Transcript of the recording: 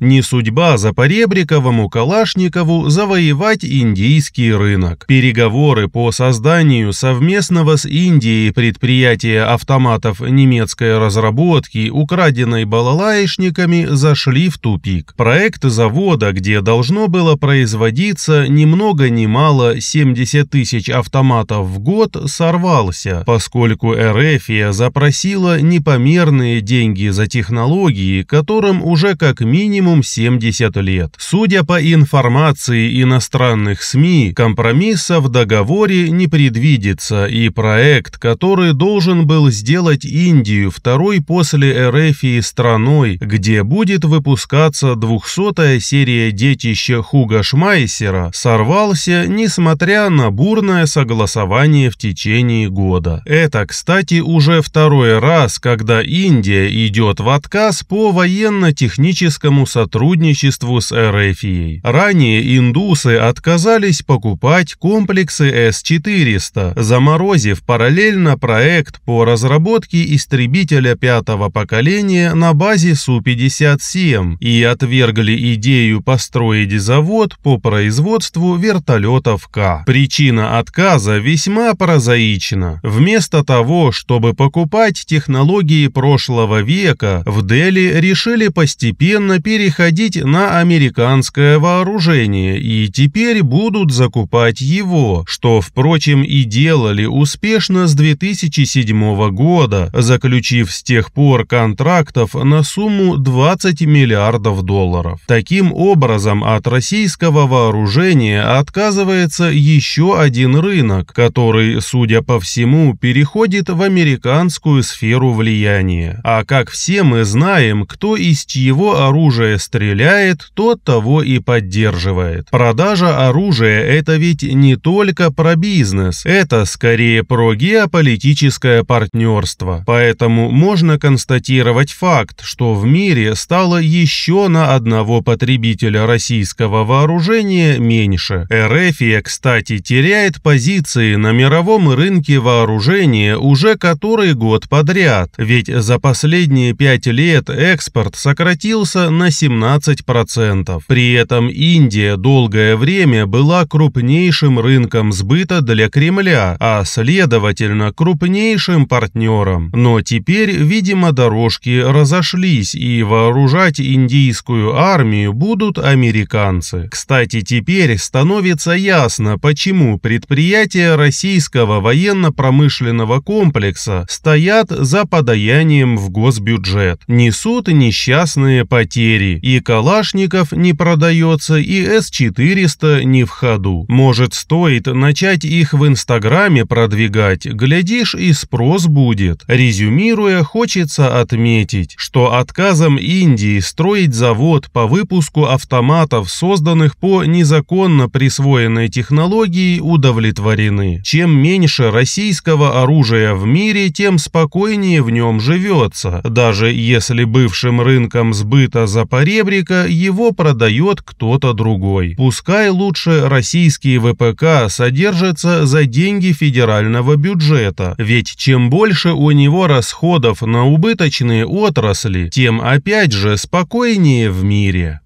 Не судьба за Поребриковому Калашникову завоевать индийский рынок. Переговоры по созданию совместного с Индией предприятия автоматов немецкой разработки, украденной балалаишниками, зашли в тупик. Проект завода, где должно было производиться ни много ни мало 70 тысяч автоматов в год, сорвался, поскольку Эрефия запросила непомерные деньги за технологии, которым уже как минимум минимум 70 лет. Судя по информации иностранных СМИ, компромисса в договоре не предвидится, и проект, который должен был сделать Индию второй после Эрефии страной, где будет выпускаться 200-я серия детища Хуга Шмайсера, сорвался, несмотря на бурное согласование в течение года. Это, кстати, уже второй раз, когда Индия идет в отказ по военно-техническому сотрудничеству сотрудничеству с РФИ. Ранее индусы отказались покупать комплексы С-400, заморозив параллельно проект по разработке истребителя пятого поколения на базе Су-57 и отвергли идею построить завод по производству вертолетов К. Причина отказа весьма прозаична. Вместо того, чтобы покупать технологии прошлого века, в Дели решили постепенно перейти переходить на американское вооружение и теперь будут закупать его, что, впрочем, и делали успешно с 2007 года, заключив с тех пор контрактов на сумму 20 миллиардов долларов. Таким образом, от российского вооружения отказывается еще один рынок, который, судя по всему, переходит в американскую сферу влияния. А как все мы знаем, кто из чьего оружия стреляет, тот того и поддерживает. Продажа оружия – это ведь не только про бизнес, это скорее про геополитическое партнерство. Поэтому можно констатировать факт, что в мире стало еще на одного потребителя российского вооружения меньше. РФ, кстати, теряет позиции на мировом рынке вооружения уже который год подряд, ведь за последние пять лет экспорт сократился на 17%. При этом Индия долгое время была крупнейшим рынком сбыта для Кремля, а следовательно крупнейшим партнером. Но теперь, видимо, дорожки разошлись и вооружать индийскую армию будут американцы. Кстати, теперь становится ясно, почему предприятия российского военно-промышленного комплекса стоят за подаянием в госбюджет, несут несчастные потери и Калашников не продается, и С-400 не в ходу. Может, стоит начать их в Инстаграме продвигать, глядишь, и спрос будет. Резюмируя, хочется отметить, что отказом Индии строить завод по выпуску автоматов, созданных по незаконно присвоенной технологии, удовлетворены. Чем меньше российского оружия в мире, тем спокойнее в нем живется. Даже если бывшим рынком сбыта за ребрика его продает кто-то другой. Пускай лучше российские ВПК содержатся за деньги федерального бюджета, ведь чем больше у него расходов на убыточные отрасли, тем опять же спокойнее в мире.